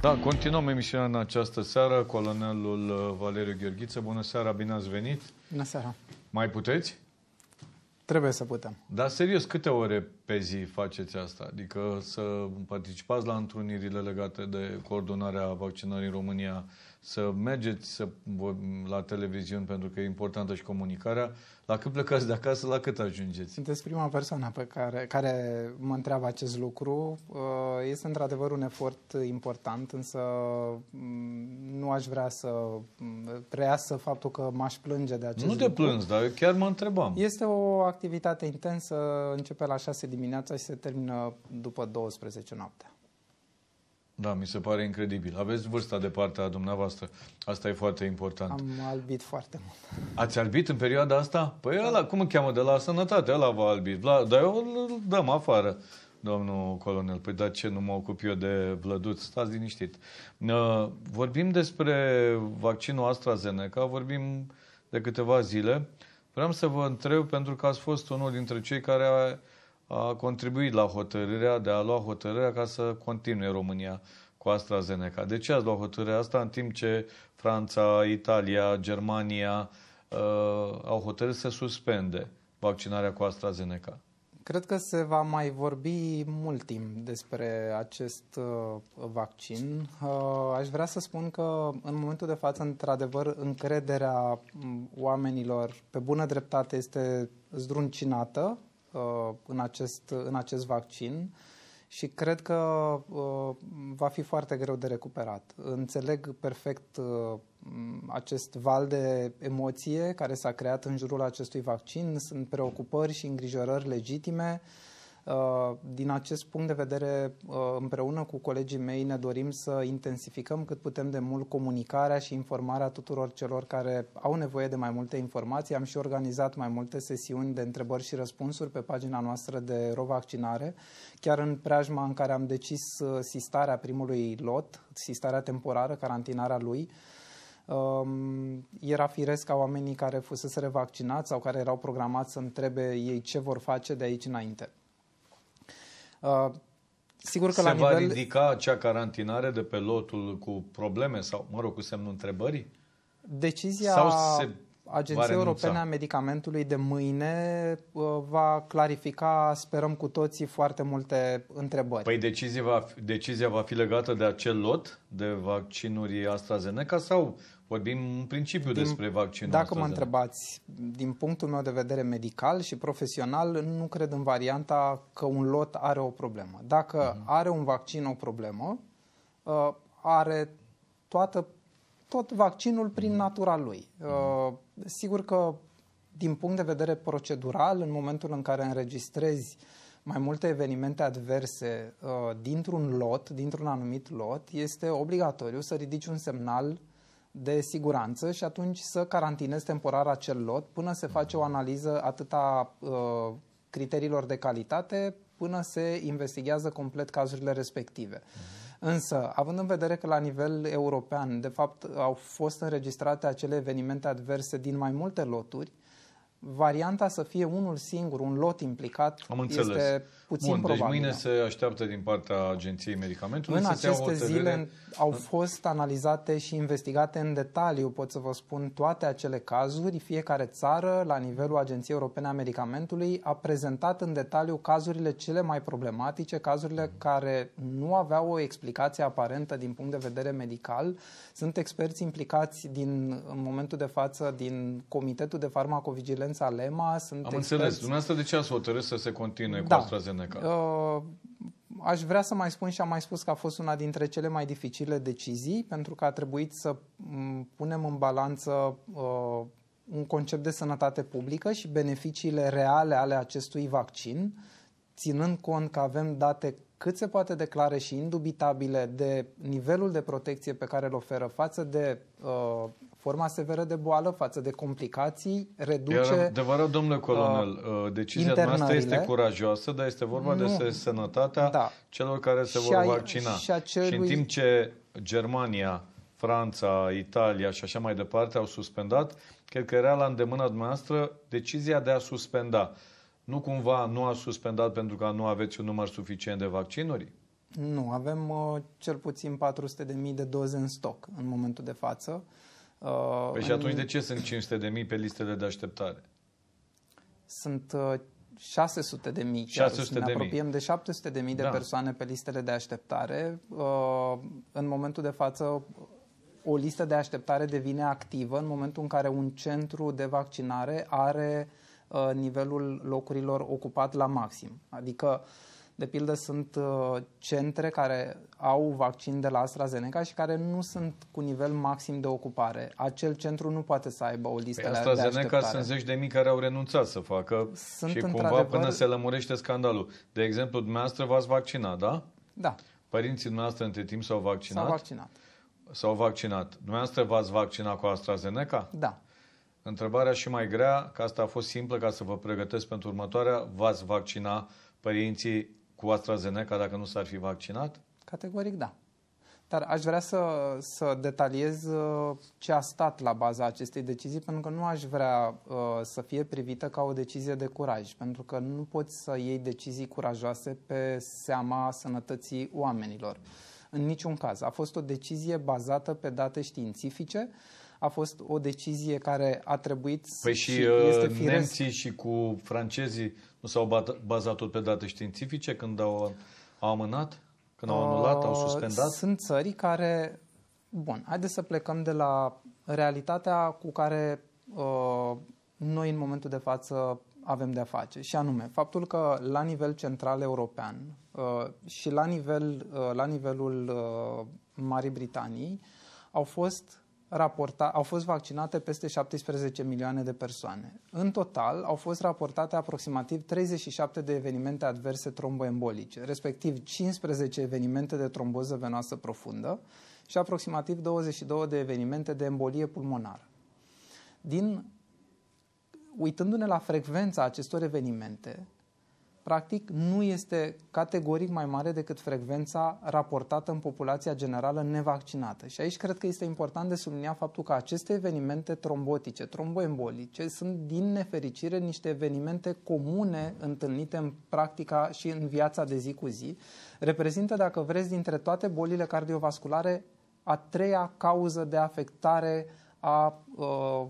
Da, continuăm emisiunea în această seară. Colonelul uh, Valeriu Gheorghiță, bună seara, bine ați venit. Bună seara. Mai puteți? Trebuie să putem. Dar serios, câte ore pe zi faceți asta? Adică să participați la întrunirile legate de coordonarea vaccinării în România, să mergeți să, la televiziuni pentru că e importantă și comunicarea. La cât plecați de acasă, la cât ajungeți? Sunteți prima persoană pe care, care mă întreabă acest lucru. Uh, este într-adevăr un efort important, însă mm, nu aș vrea să preiasă mm, faptul că m-aș plânge de acest nu lucru. Nu te plângi, dar chiar mă întrebam. Este o activitate intensă, începe la 6 dimineața și se termină după 12 noaptea. Da, mi se pare incredibil. Aveți vârsta de partea a dumneavoastră. Asta e foarte important. Am albit foarte mult. Ați albit în perioada asta? Păi da. ăla, cum îl cheamă? De la sănătate, ăla v-a albit. La, dar eu îl dăm afară, domnul colonel. Păi dar ce, nu mă ocup eu de vlăduț? Stați liniștit. Vorbim despre vaccinul AstraZeneca, vorbim de câteva zile. Vreau să vă întreb, pentru că ați fost unul dintre cei care a a contribuit la hotărârea de a lua hotărârea ca să continue România cu AstraZeneca. De ce ați luat hotărârea asta în timp ce Franța, Italia, Germania uh, au hotărât să suspende vaccinarea cu AstraZeneca? Cred că se va mai vorbi mult timp despre acest uh, vaccin. Uh, aș vrea să spun că în momentul de față, într-adevăr, încrederea mm, oamenilor pe bună dreptate este zdruncinată Uh, în acest, în acest vaccin și cred că uh, va fi foarte greu de recuperat. Înțeleg perfect uh, acest val de emoție care s-a creat în jurul acestui vaccin. Sunt preocupări și îngrijorări legitime. Uh, din acest punct de vedere, uh, împreună cu colegii mei ne dorim să intensificăm cât putem de mult comunicarea și informarea tuturor celor care au nevoie de mai multe informații. Am și organizat mai multe sesiuni de întrebări și răspunsuri pe pagina noastră de rovaccinare, chiar în preajma în care am decis uh, sistarea primului lot, sistarea temporară, carantinarea lui, um, era firesc ca oamenii care fusese vaccinați sau care erau programați să întrebe ei ce vor face de aici înainte. Uh, sigur că Se la va ridica acea carantinare de pe lotul cu probleme sau, mă rog, cu semnul întrebării? Decizia sau se Agenției Europene a Medicamentului de mâine uh, va clarifica, sperăm cu toții, foarte multe întrebări. Păi decizia va, decizia va fi legată de acel lot de vaccinuri AstraZeneca sau Vorbim în principiu din, despre vaccinul Dacă mă întrebați, din punctul meu de vedere medical și profesional, nu cred în varianta că un lot are o problemă. Dacă uh-huh. are un vaccin o problemă, uh, are toată, tot vaccinul prin mhm. natura lui. Uh-huh. Sigur că, din punct de vedere procedural, în momentul în care înregistrezi mai multe evenimente adverse uh, dintr-un lot, dintr-un anumit lot, este obligatoriu să ridici un semnal de siguranță și atunci să carantinezi temporar acel lot până se face o analiză atâta uh, criteriilor de calitate până se investigează complet cazurile respective. Însă, având în vedere că la nivel european, de fapt, au fost înregistrate acele evenimente adverse din mai multe loturi, varianta să fie unul singur, un lot implicat, Am înțeles. este puțin Bun, deci probabil. deci mâine da. se așteaptă din partea Agenției Medicamentului În să aceste se zile au fost analizate și investigate în detaliu, pot să vă spun, toate acele cazuri. Fiecare țară, la nivelul Agenției Europene a Medicamentului, a prezentat în detaliu cazurile cele mai problematice, cazurile mm. care nu aveau o explicație aparentă din punct de vedere medical. Sunt experți implicați din, în momentul de față din Comitetul de Farmacovigilență al EMA. Sunt Am experți... înțeles. Dumneavoastră de ce ați hotărât să se continue da. cu AstraZeneca? Seneca. Uh, aș vrea să mai spun și am mai spus că a fost una dintre cele mai dificile decizii pentru că a trebuit să mm, punem în balanță uh, un concept de sănătate publică și beneficiile reale ale acestui vaccin, ținând cont că avem date cât se poate declare și indubitabile de nivelul de protecție pe care îl oferă față de uh, forma severă de boală, față de complicații, reduce... De adevărat, domnule colonel, uh, uh decizia noastră este curajoasă, dar este vorba nu. de sănătatea da. celor care se și vor ai, vaccina. Și, acelui... și în timp ce Germania, Franța, Italia și așa mai departe au suspendat, cred că era la îndemâna dumneavoastră decizia de a suspenda. Nu cumva nu a suspendat pentru că nu aveți un număr suficient de vaccinuri? Nu, avem uh, cel puțin 400.000 de doze în stoc în momentul de față. Uh, Uh, păi și atunci de ce sunt 500 de mii pe listele de așteptare? Sunt uh, 600 de mii. 600 ne apropiem de, de 700 de mii de da. persoane pe listele de așteptare. Uh, în momentul de față, o listă de așteptare devine activă în momentul în care un centru de vaccinare are uh, nivelul locurilor ocupat la maxim. Adică uh, de pildă, sunt uh, centre care au vaccin de la AstraZeneca și care nu sunt cu nivel maxim de ocupare. Acel centru nu poate să aibă o păi listă păi AstraZeneca de AstraZeneca sunt zeci de mii care au renunțat să facă sunt și cumva până se lămurește scandalul. De exemplu, dumneavoastră v-ați vaccinat, da? Da. Părinții dumneavoastră între timp s-au vaccinat? S-au vaccinat. S-au vaccinat. Dumneavoastră v-ați vaccinat cu AstraZeneca? Da. Întrebarea și mai grea, că asta a fost simplă ca să vă pregătesc pentru următoarea, v-ați vaccina părinții cu AstraZeneca dacă nu s-ar fi vaccinat? Categoric da. Dar aș vrea să, să detaliez uh, ce a stat la baza acestei decizii, pentru că nu aș vrea uh, să fie privită ca o decizie de curaj, pentru că nu poți să iei decizii curajoase pe seama sănătății oamenilor. În niciun caz. A fost o decizie bazată pe date științifice, uh, a fost o decizie care a trebuit păi și, și uh, este nemții și cu francezii nu s-au bazat tot pe date științifice când au, au amânat, când au anulat, au uh, suspendat? Sunt țări care... Bun, haideți să plecăm de la realitatea cu care uh, noi în momentul de față avem de-a face, și anume faptul că la nivel central european uh, și la, nivel, uh, la nivelul uh, Marii Britanii au fost raporta, au fost vaccinate peste 17 milioane de persoane. În total, au fost raportate aproximativ 37 de evenimente adverse tromboembolice, respectiv 15 evenimente de tromboză venoasă profundă și aproximativ 22 de evenimente de embolie pulmonară. Din uitându-ne la frecvența acestor evenimente, practic nu este categoric mai mare decât frecvența raportată în populația generală nevaccinată. Și aici cred că este important de subliniat faptul că aceste evenimente trombotice, tromboembolice, sunt din nefericire niște evenimente comune întâlnite în practica și în viața de zi cu zi. Reprezintă, dacă vreți, dintre toate bolile cardiovasculare, a treia cauză de afectare a uh,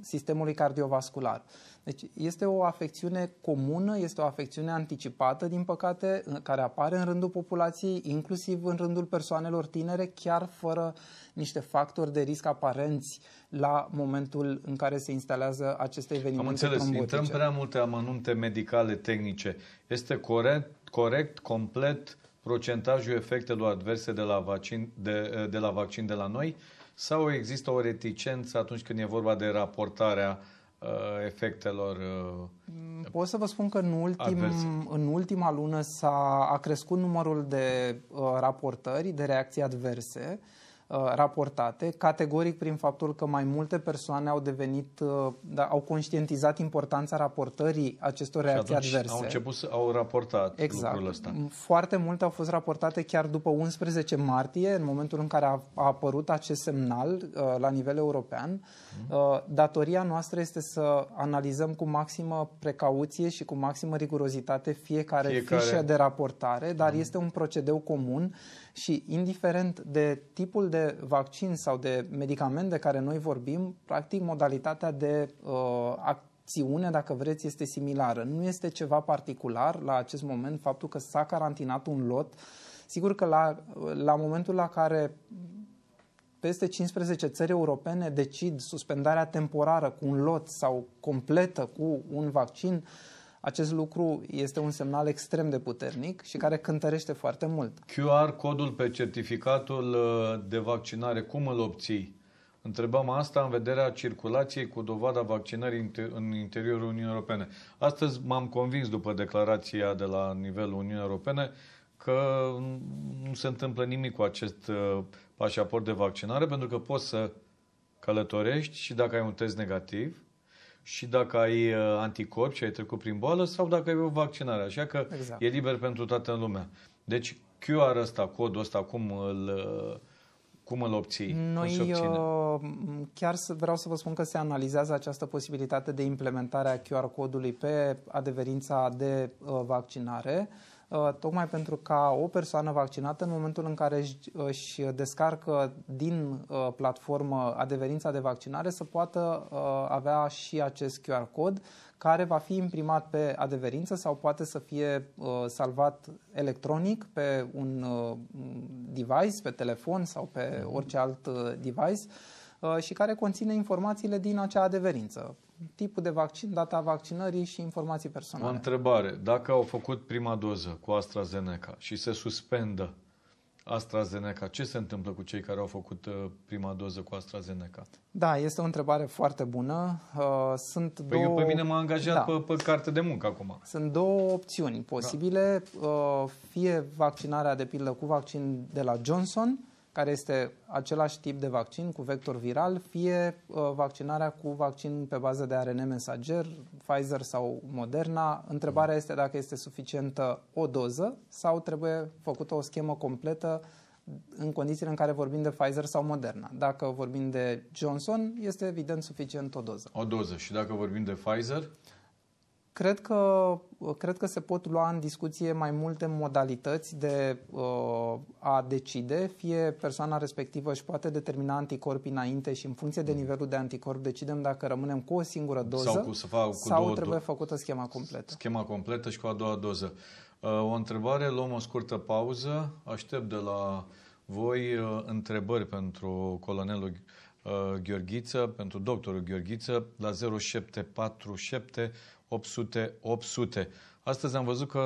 sistemului cardiovascular. Deci este o afecțiune comună, este o afecțiune anticipată, din păcate, care apare în rândul populației, inclusiv în rândul persoanelor tinere, chiar fără niște factori de risc aparenți la momentul în care se instalează aceste evenimente Am înțeles, trombotice. intrăm prea multe amănunte medicale, tehnice. Este corect, corect complet procentajul efectelor adverse de la, vaccin, de, de la vaccin de la noi? Sau există o reticență atunci când e vorba de raportarea uh, Uh, efectelor uh, Pot să vă spun că în, ultim, în ultima lună s-a a crescut numărul de uh, raportări de reacții adverse Uh, raportate, categoric prin faptul că mai multe persoane au devenit, uh, da, au conștientizat importanța raportării acestor reacții adverse. Au început să au raportat exact. lucrul ăsta. Foarte multe au fost raportate chiar după 11 martie, în momentul în care a, a apărut acest semnal uh, la nivel european. Mm. Datoria noastră este să analizăm cu maximă precauție și cu maximă rigurozitate fiecare, fiecare... fișă de raportare, dar mm. este un procedeu comun și indiferent de tipul de de vaccin sau de medicament de care noi vorbim, practic modalitatea de uh, acțiune, dacă vreți, este similară. Nu este ceva particular la acest moment faptul că s-a carantinat un lot. Sigur că la, la momentul la care peste 15 țări europene decid suspendarea temporară cu un lot sau completă cu un vaccin, uh, acest lucru este un semnal extrem de puternic și care cântărește foarte mult. QR codul pe certificatul uh, de vaccinare, cum îl obții? Întrebam asta în vederea circulației cu dovada vaccinării în interiorul Uniunii Europene. Astăzi m-am convins după declarația de la nivelul Uniunii Europene că nu se întâmplă nimic cu acest uh, pașaport de vaccinare pentru că poți să călătorești și dacă ai un test negativ, și dacă ai uh, anticorp și ai trecut prin boală sau dacă ai o vaccinare. Așa că exact. e liber pentru toată lumea. Deci QR ăsta, codul ăsta, cum îl, uh, cum îl obții? Noi cum uh, chiar vreau să vă spun că se analizează această posibilitate de implementare a QR codului pe adeverința de vaccinare. Uh, tocmai pentru ca o persoană vaccinată în momentul în care își descarcă din uh, platformă adeverința de vaccinare să poată uh, avea și acest QR cod care va fi imprimat pe adeverință sau poate să fie salvat electronic pe un device, pe telefon sau pe mhm. orice alt device Uh, și care conține informațiile din acea adeverință. Tipul de vaccin, data vaccinării și informații personale. O întrebare. Dacă au făcut prima doză cu AstraZeneca și se suspendă AstraZeneca, ce se întâmplă cu cei care au făcut uh, prima doză cu AstraZeneca? Da, este o întrebare foarte bună. Uh, sunt păi două... eu pe mine m-am angajat da. pe, pe carte de muncă acum. Sunt două opțiuni posibile. Da. Fie vaccinarea de pildă cu vaccin de la Johnson, care este același tip de vaccin cu vector viral, fie uh, vaccinarea cu vaccin pe bază de ARN mesager, Pfizer sau Moderna. Întrebarea este dacă este suficientă o doză sau trebuie făcută o schemă completă în condițiile în care vorbim de Pfizer sau Moderna. Dacă vorbim de Johnson, este evident suficient o doză. O doză. Și dacă vorbim de Pfizer? Cred că, cred că se pot lua în discuție mai multe modalități de uh, a decide. Fie persoana respectivă își poate determina anticorpii înainte și în funcție de mhm. nivelul de anticorp decidem dacă rămânem cu o singură doză sau, cu, să fac, cu sau două, trebuie făcută schema completă. Schema completă și cu a doua doză. Uh, o întrebare, luăm o scurtă pauză. Aștept de la voi uh, întrebări pentru colonelul uh, Gheorghiță, pentru doctorul Gheorghiță, la 0747 800, 800. Astăzi am văzut că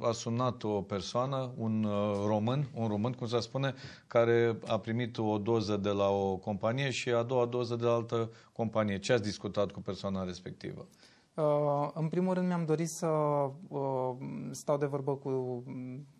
a sunat o persoană, un uh, român, un român, cum se spune, care a primit o doză de la o companie și a doua doză de la altă companie. Ce ați discutat cu persoana respectivă? Uh, în primul rând mi-am dorit să uh, stau de vorbă cu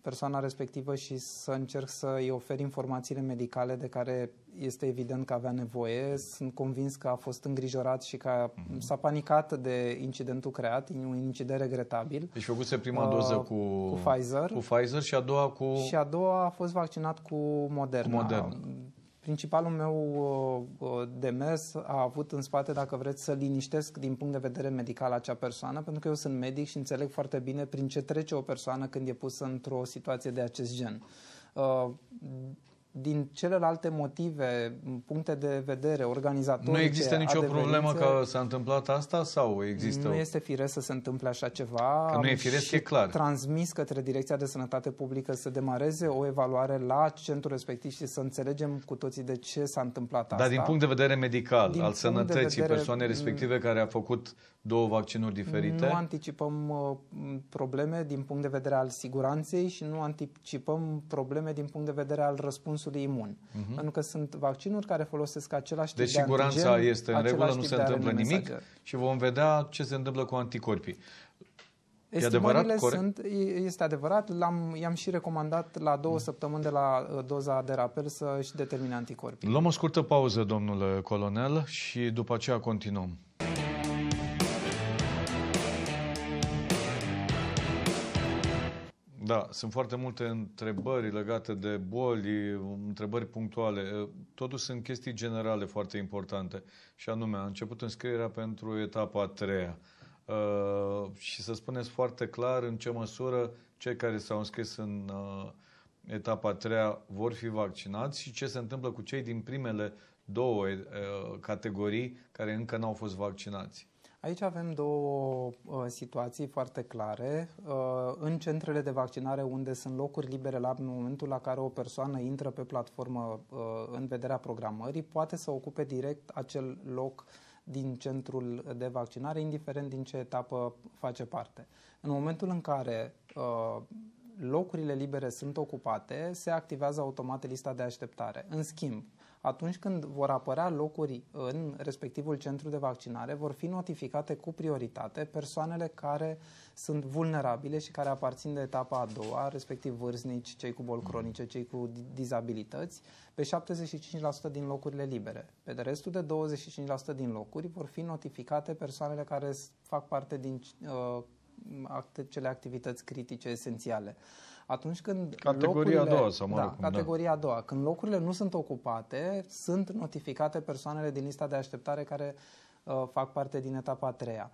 persoana respectivă și să încerc să îi ofer informațiile medicale de care este evident că avea nevoie. Sunt convins că a fost îngrijorat și că mhm. s-a panicat de incidentul creat, un incident regretabil. Deci făcuse prima uh, doză cu, cu, Pfizer, cu Pfizer și a doua cu... Și a doua a fost vaccinat cu Moderna. Cu Moderna. Principalul meu uh, uh, demers a avut în spate, dacă vreți, să liniștesc din punct de vedere medical acea persoană, pentru că eu sunt medic și înțeleg foarte bine prin ce trece o persoană când e pusă într-o situație de acest gen. Uh, din celelalte motive, puncte de vedere, organizatorice... Nu există nicio problemă că s-a întâmplat asta sau există... Nu este firesc să se întâmple așa ceva. Că nu e firesc, e clar. transmis către Direcția de Sănătate Publică să demareze o evaluare la centru respectiv și să înțelegem cu toții de ce s-a întâmplat asta. Dar din punct de vedere medical, din al sănătății vedere... persoanei respective care a făcut două vaccinuri diferite? Nu anticipăm uh, probleme din punct de vedere al siguranței și nu anticipăm probleme din punct de vedere al răspunsului imun. Uh-huh. Pentru că sunt vaccinuri care folosesc același deci, tip de Deci siguranța este în regulă, nu se întâmplă nimic mesager. și vom vedea ce se întâmplă cu anticorpii. Estimările adevărat, sunt, este adevărat, l-am, i-am și recomandat la două mhm. săptămâni de la uh, doza de rapel să-și determine anticorpii. Luăm o scurtă pauză, domnule colonel, și după aceea continuăm. Da, sunt foarte multe întrebări legate de boli, întrebări punctuale. Eh, totuși sunt chestii generale foarte importante. Și anume, a început înscrierea pentru etapa a treia. Uh, și să spuneți foarte clar în ce măsură cei care s-au înscris în uh, etapa a treia vor fi vaccinați și ce se întâmplă cu cei din primele două uh, categorii care încă n-au fost vaccinați. Aici avem două uh, situații foarte clare. Uh, în centrele de vaccinare, unde sunt locuri libere la momentul la care o persoană intră pe platformă uh, în vederea programării, poate să ocupe direct acel loc din centrul de vaccinare, indiferent din ce etapă face parte. În momentul în care uh, locurile libere sunt ocupate, se activează automat lista de așteptare. În schimb, atunci când vor apărea locuri în respectivul centru de vaccinare, vor fi notificate cu prioritate persoanele care sunt vulnerabile și care aparțin de etapa a doua, respectiv vârstnici, cei cu boli cronice, cei cu dizabilități, pe 75% din locurile libere. Pe de restul de 25% din locuri vor fi notificate persoanele care fac parte din uh, act- cele activități critice esențiale. Atunci când categoria a doua, sau mă da, rog, da. categoria da. a doua, când locurile nu sunt ocupate, sunt notificate persoanele din lista de așteptare care uh, fac parte din etapa a treia.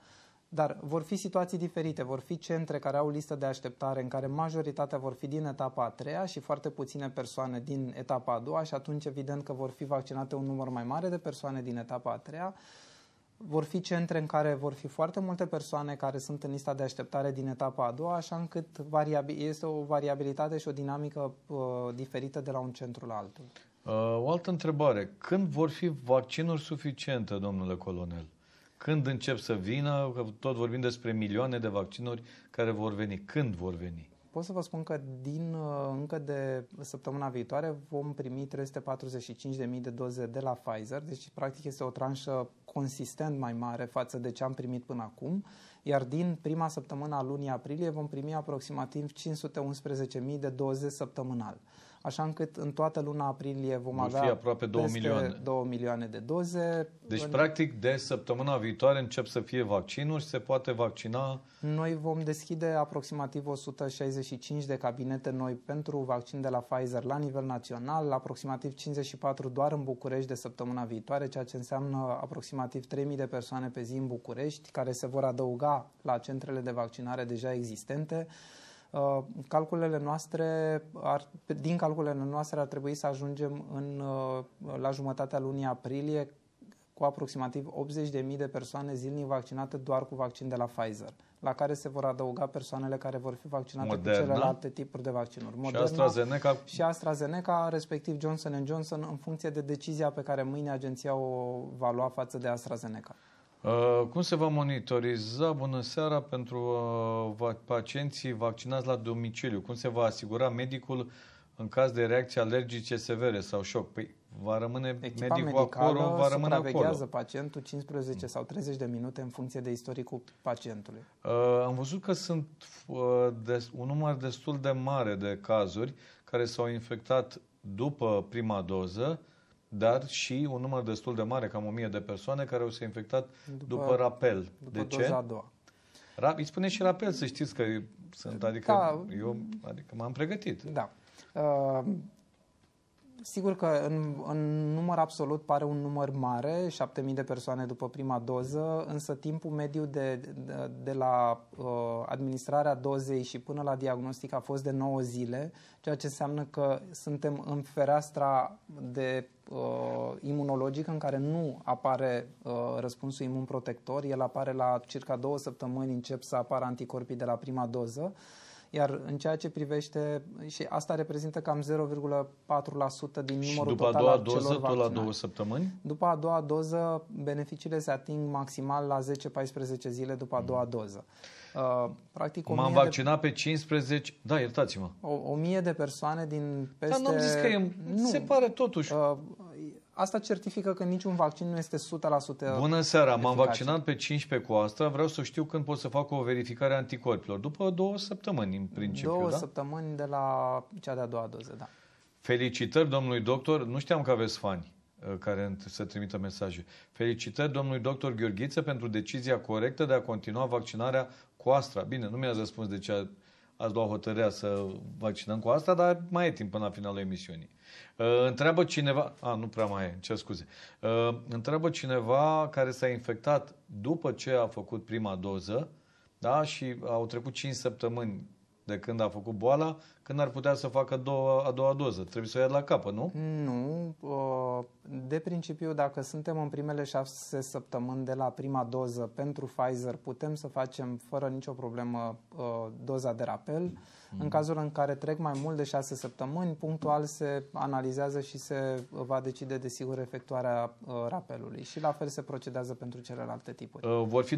Dar vor fi situații diferite, vor fi centre care au listă de așteptare în care majoritatea vor fi din etapa a treia și foarte puține persoane din etapa a doua și atunci evident că vor fi vaccinate un număr mai mare de persoane din etapa a treia. Uh, vor fi centre în care vor fi foarte multe persoane care sunt în lista de așteptare din etapa a doua, așa încât este o variabilitate și o dinamică uh, diferită de la un centru la altul. Uh, o altă întrebare. Când vor fi vaccinuri suficiente, domnule colonel? Când încep să vină? tot vorbim despre milioane de vaccinuri care vor veni. Când vor veni? pot să vă spun că din uh, încă de săptămâna viitoare vom primi 345.000 de doze de la Pfizer, deci practic este o tranșă consistent mai mare față de ce am primit până acum, iar din prima săptămână a lunii aprilie vom primi aproximativ 511.000 de doze săptămânal așa încât în toată luna aprilie vom Vor avea fi aproape 2 milioane. 2 milioane de doze. Deci, în... practic, de săptămâna viitoare încep să fie vaccinuri și se poate vaccina... Noi vom deschide aproximativ 165 de cabinete noi pentru vaccin de la Pfizer la nivel național, aproximativ 54 doar în București de săptămâna viitoare, ceea ce înseamnă aproximativ 3.000 de persoane pe zi în București, care se vor adăuga la centrele de vaccinare deja existente. Uh, calculele noastre ar, din calculele noastre ar trebui să ajungem în, uh, la jumătatea lunii aprilie cu aproximativ 80.000 de persoane zilnic vaccinate doar cu vaccin de la Pfizer, la care se vor adăuga persoanele care vor fi vaccinate Moderna. cu celelalte tipuri de vaccinuri. Moderna și AstraZeneca. Și AstraZeneca, respectiv Johnson Johnson, în funcție de decizia pe care mâine agenția o va lua față de AstraZeneca. Uh, cum se va monitoriza, bună seara, pentru uh, pacienții vaccinați la domiciliu? Cum se va asigura medicul în caz de reacții alergice severe sau șoc? Păi va rămâne Echipa medicul acolo, va rămâne acolo. pacientul 15 sau 30 de minute în funcție de istoricul pacientului. Uh, am văzut că sunt uh, des, un număr destul de mare de cazuri care s-au infectat după prima doză, uh, dar și un număr destul de mare, cam 1000 de persoane, care au se infectat după, după rapel. După de ce? a doua. Ra- îi spune și rapel, să știți că sunt, da. adică da. eu adică m-am pregătit. Da. Uh, Sigur că în, în număr absolut pare un număr mare, 7.000 de persoane după prima doză, însă timpul mediu de, de, de la uh, administrarea dozei și până la diagnostic a fost de 9 zile, ceea ce înseamnă că suntem în fereastra de uh, imunologică în care nu apare uh, răspunsul imunprotector, el apare la circa două săptămâni, încep să apară anticorpii de la prima doză. Iar în ceea ce privește, și asta reprezintă cam 0,4% din numărul și după total a doua doză, tot la două săptămâni? După a doua doză, beneficiile se ating maximal la 10-14 zile după a mm. doua doză. Uh, practic, M-am vaccinat de... pe 15, da, iertați-mă. O, o mie de persoane din peste... Dar n-am zis că e... nu. se pare totuși... Uh, Asta certifică că niciun vaccin nu este 100% Bună seara, m-am vaccinat pe 15 cu asta. vreau să știu când pot să fac o verificare a anticorpilor. După două săptămâni, în principiu, Două da? săptămâni de la cea de-a doua doză, da. Felicitări, domnului doctor. Nu știam că aveți fani uh, care să trimită mesaje. Felicitări domnului doctor Gheorghiță pentru decizia corectă de a continua vaccinarea cu Astra. Bine, nu mi-ați răspuns de ce ați luat hotărârea să vaccinăm cu Astra, dar mai e timp până la finalul emisiunii. Uh, întreabă cineva, a, nu prea mai e, ce scuze. Uh, întreabă cineva care s-a infectat după ce a făcut prima doză, da, și au trecut 5 săptămâni de când a făcut boala, când ar putea să facă două, a doua doză. Trebuie să o ia de la capă, nu? Nu. De principiu, dacă suntem în primele șase săptămâni de la prima doză pentru Pfizer, putem să facem fără nicio problemă doza de rapel. Mm. În cazul în care trec mai mult de șase săptămâni, punctual se analizează și se va decide, desigur, efectuarea rapelului. Și la fel se procedează pentru celelalte tipuri. Vor fi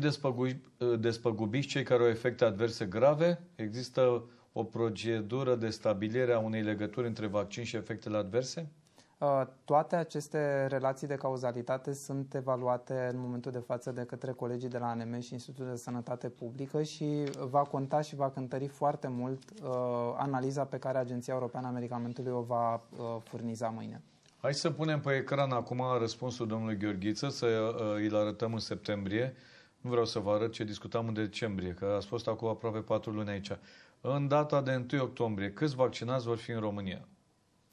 despăgubiți cei care au efecte adverse grave? Există o procedură de stabilire a unei legături între vaccin și efectele adverse? Toate aceste relații de cauzalitate sunt evaluate în momentul de față de către colegii de la ANM și Institutul de Sănătate Publică și va conta și va cântări foarte mult analiza pe care Agenția Europeană a Medicamentului o va furniza mâine. Hai să punem pe ecran acum răspunsul domnului Gheorghiță, să îl arătăm în septembrie. Nu vreau să vă arăt ce discutam în decembrie, că a fost acum aproape patru luni aici în data de 1 octombrie, câți vaccinați vor fi în România?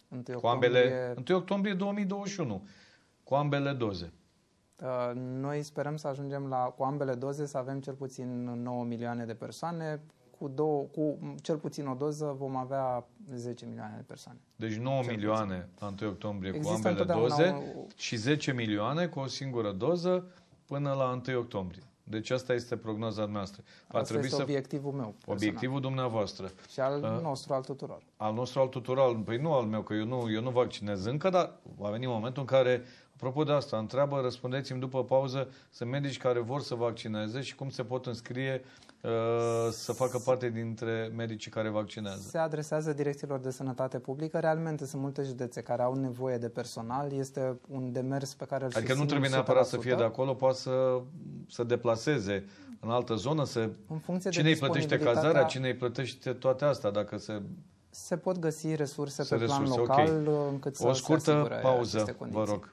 1 octombrie... Cu ambele, 1 octombrie 2021, cu ambele doze. Uh, noi sperăm să ajungem la, cu ambele doze să avem cel puțin 9 milioane de persoane. Cu, două, cu cel puțin o doză vom avea 10 milioane de persoane. Deci 9 cel milioane puțin. la 1 octombrie Există cu ambele doze o... și 10 milioane cu o singură doză până la 1 octombrie. Deci asta este prognoza noastră. Va asta trebui este să... obiectivul meu. Personal. Obiectivul dumneavoastră. Și al uh, nostru, al tuturor. Al nostru, al tuturor. Păi nu al meu, că eu nu, eu nu vaccinez încă, dar va veni momentul în care, apropo de asta, întreabă, răspundeți-mi după pauză, sunt medici care vor să vaccineze și cum se pot înscrie Uh, să facă parte dintre medicii care vaccinează. Se adresează direcțiilor de sănătate publică. Realmente sunt multe județe care au nevoie de personal. Este un demers pe care îl Adică nu trebuie neapărat 100%. să fie de acolo, poate să, se deplaseze în altă zonă. Să... În funcție cine de îi plătește cazarea, cine îi plătește toate astea, dacă se se pot găsi resurse se pe resurse, plan local okay. încât o să O scurtă se pauză, vă rog.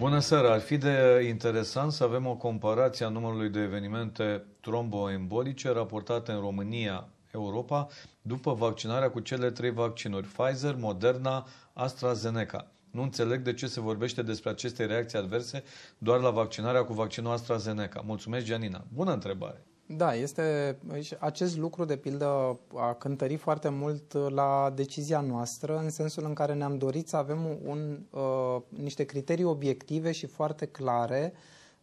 Bună seara! Ar fi de interesant să avem o comparație a numărului de evenimente tromboembolice raportate în România, Europa, după vaccinarea cu cele trei vaccinuri Pfizer, Moderna, AstraZeneca. Nu înțeleg de ce se vorbește despre aceste reacții adverse doar la vaccinarea cu vaccinul AstraZeneca. Mulțumesc, Janina. Bună întrebare! Da, este acest lucru, de pildă, a cântărit foarte mult la decizia noastră, în sensul în care ne-am dorit să avem un, uh, niște criterii obiective și foarte clare,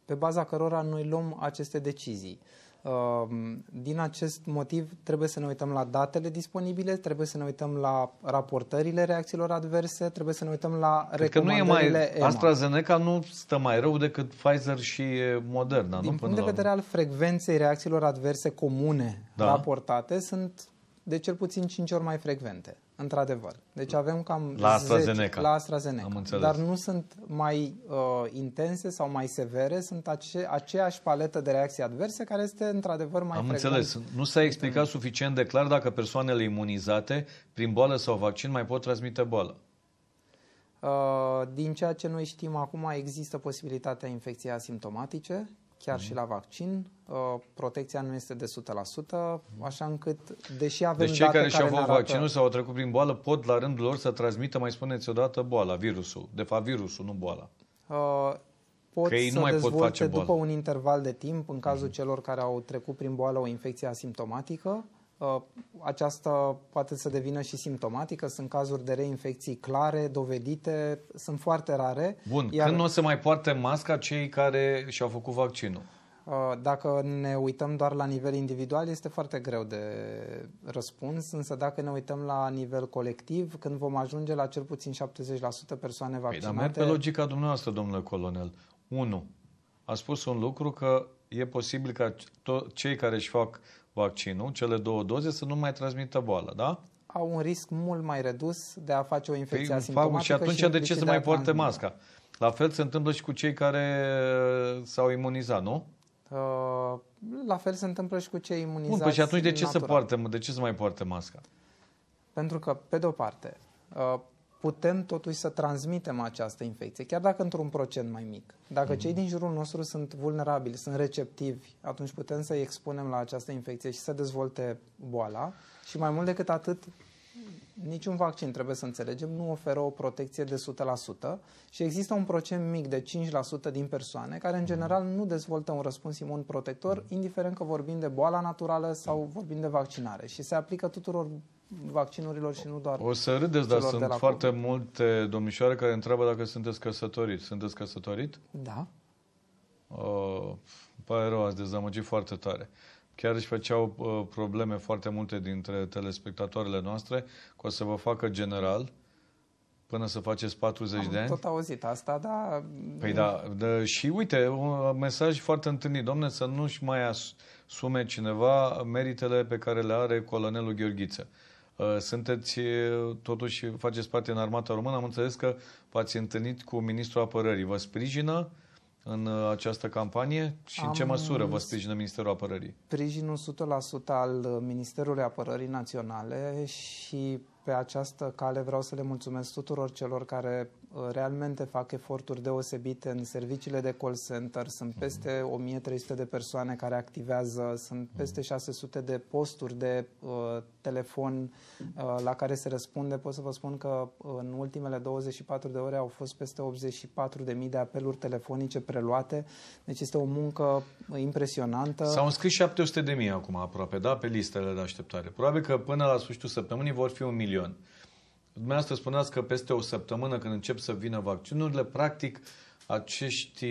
pe baza cărora noi luăm aceste decizii. Uh, Um, din acest motiv trebuie să ne uităm la datele disponibile, trebuie să ne uităm la raportările reacțiilor adverse, trebuie să ne uităm la recomandările că nu e mai, AstraZeneca nu stă mai rău decât Pfizer și Moderna. Din nu? punct Până de vedere al frecvenței reacțiilor adverse comune da. raportate, sunt de cel puțin 5 ori mai frecvente, într-adevăr. Deci avem cam la AstraZeneca. la AstraZeneca. Dar nu sunt mai uh, intense sau mai severe, sunt ace- aceeași paletă de reacții adverse care este într-adevăr mai Am frecvent. înțeles. Nu s-a deci explicat suficient de clar dacă persoanele imunizate prin boală sau vaccin mai pot transmite boală. Uh, din ceea ce noi știm acum, există posibilitatea infecției asimptomatice, chiar mm-hmm. și mhm. la vaccin. Uh, protecția nu este de 100%, așa încât, deși avem deci cei care și-au arată... vaccinul sau au trecut prin boală pot la rândul lor să transmită, mai spuneți odată, boala, virusul. De fapt, virusul, nu boala. Uh, pot că ei să nu mai pot face boală. după un interval de timp, în cazul mm-hmm. celor care au trecut prin boală o infecție asimptomatică, Uh, aceasta poate să devină și simptomatică, sunt cazuri de reinfecții clare, dovedite, sunt foarte rare. Bun, iar... când nu o să mai poartă masca cei care și-au făcut vaccinul? Uh, dacă ne uităm doar la nivel individual, este foarte greu de răspuns, însă dacă ne uităm la nivel colectiv, când vom ajunge la cel puțin 70% persoane vaccinate... Păi, dar merg pe logica dumneavoastră, domnule colonel. 1. A spus un lucru că e posibil ca to- cei care își fac vaccinul, cele două doze, să nu mai transmită boala, da? Au un risc mult mai redus de a face o păi, infecție păi, asimptomatică. Și atunci și de, ce să mai poartă masca? La fel se întâmplă și cu cei care uh, s-au imunizat, nu? Uh, la fel se întâmplă și cu cei imunizați. Bun, păi și atunci de ce, să poartă, de ce să mai poartă masca? Pentru că, pe de-o parte, uh, putem totuși să transmitem această infecție, chiar dacă într-un procent mai mic. Dacă mm-hmm. cei din jurul nostru sunt vulnerabili, sunt receptivi, atunci putem să-i expunem la această infecție și să dezvolte boala. Și mai mult decât atât, niciun vaccin, trebuie să înțelegem, nu oferă o protecție de 100% și există un procent mic de 5% din persoane care, în mhm. general, nu dezvoltă un răspuns imun protector, indiferent că vorbim de boala naturală sau vorbim de vaccinare. Și se aplică tuturor vaccinurilor și nu doar O să râdeți, dar sunt foarte COVID. multe domnișoare care întreabă dacă sunteți căsătorit. Sunteți căsătorit? Da. Uh, pare rău, ați dezamăgit foarte tare. Chiar își făceau uh, probleme foarte multe dintre telespectatoarele noastre că o să vă facă general până să faceți 40 Am de ani. tot auzit asta, dar... Păi da, Da și uite, un mesaj foarte întâlnit. Domne, să nu-și mai asume cineva meritele pe care le are colonelul Gheorghiță. Uh, sunteți, uh, totuși, faceți parte în armata română. Am înțeles că v-ați întâlnit cu ministrul apărării. Vă sprijină în uh, această campanie și Am în ce măsură vă sprijină Ministerul Apărării? Sprijinul 100% al Ministerului Apărării Naționale și pe această cale vreau să le mulțumesc tuturor celor care Uh, realmente fac eforturi deosebite în serviciile de call center. Sunt peste 1300 de persoane care activează, sunt peste 600 de posturi de uh, telefon uh, la care se răspunde. Pot să vă spun că uh, în ultimele 24 de ore au fost peste 84.000 de apeluri telefonice preluate. Deci este o muncă impresionantă. S-au înscris 700.000 acum aproape, da, pe listele de așteptare. Probabil că până la sfârșitul săptămânii vor fi un milion. Dumneavoastră spuneați că peste o săptămână când încep să vină vaccinurile, practic acești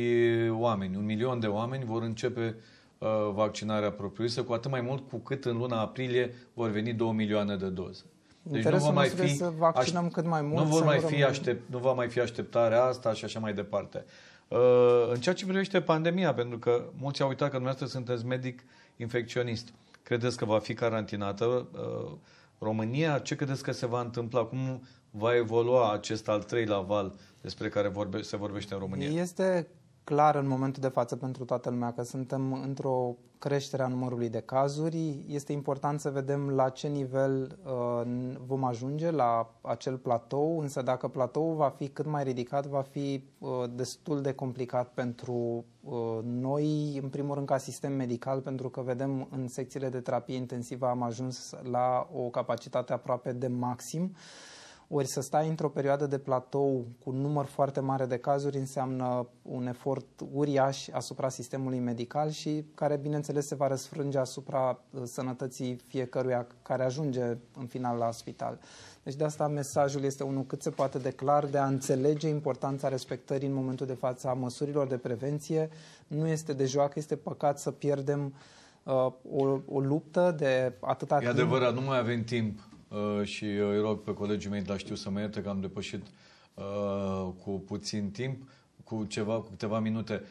oameni, un milion de oameni vor începe uh, vaccinarea propriu-zisă, cu atât mai mult cu cât în luna aprilie vor veni 2 milioane de doze. Deci Interesul nu va mai fi să vaccinăm aș... cât mai mult. Nu, vor mai fi aștept, nu va mai fi așteptarea asta și așa mai departe. Uh, în ceea ce privește pandemia, pentru că mulți au uitat că dumneavoastră sunteți medic infecționist, credeți că va fi carantinată? Uh, România, ce credeți că se va întâmpla? Cum va evolua acest al treilea val despre care vorbe, se vorbește în România? Este clar în momentul de față pentru toată lumea că suntem într-o creștere a numărului de cazuri. Este important să vedem la ce nivel uh, vom ajunge la acel platou, însă dacă platou va fi cât mai ridicat, va fi uh, destul de complicat pentru uh, noi, în primul rând ca sistem medical, pentru că vedem în secțiile de terapie intensivă am ajuns la o capacitate aproape de maxim. Uh, ori să stai într-o perioadă de platou cu un număr foarte mare de cazuri înseamnă un efort uriaș asupra sistemului medical și care, bineînțeles, se va răsfrânge asupra uh, sănătății fiecăruia care ajunge în final la spital. Deci de asta mesajul este unul cât se poate de clar de a înțelege importanța respectării în momentul de față a măsurilor de prevenție. Nu este de joacă, este păcat să pierdem uh, o, o luptă de atâta e timp. E adevărat, nu mai avem timp. Uh, și îi rog pe colegii mei dar Știu să mă ierte că am depășit uh, cu puțin timp, cu, ceva, cu câteva minute.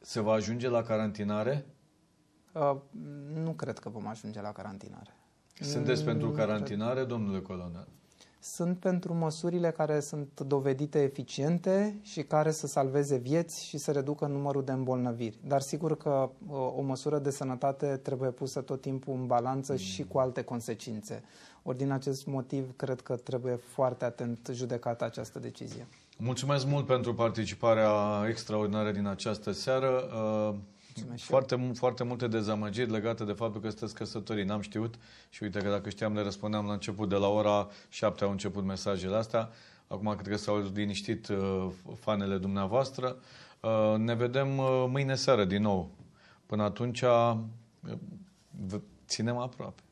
Se va ajunge la carantinare? Uh, nu cred că vom ajunge la carantinare. Sunteți mm, pentru carantinare, domnule colonel? sunt pentru măsurile care sunt dovedite eficiente și care să salveze vieți și să reducă numărul de îmbolnăviri. Dar sigur că uh, o măsură de sănătate trebuie pusă tot timpul în balanță mm. și cu alte consecințe. Ori din acest motiv cred că trebuie foarte atent judecată această decizie. Mulțumesc mult pentru participarea extraordinară din această seară. Uh, Mulțumesc foarte, foarte multe dezamăgiri legate de faptul că sunteți căsătorii. N-am știut și uite că dacă știam le răspundeam la început, de la ora 7 au început mesajele astea. Acum cred că s-au liniștit uh, fanele dumneavoastră. Uh, ne vedem uh, mâine seară din nou. Până atunci, uh, ținem aproape.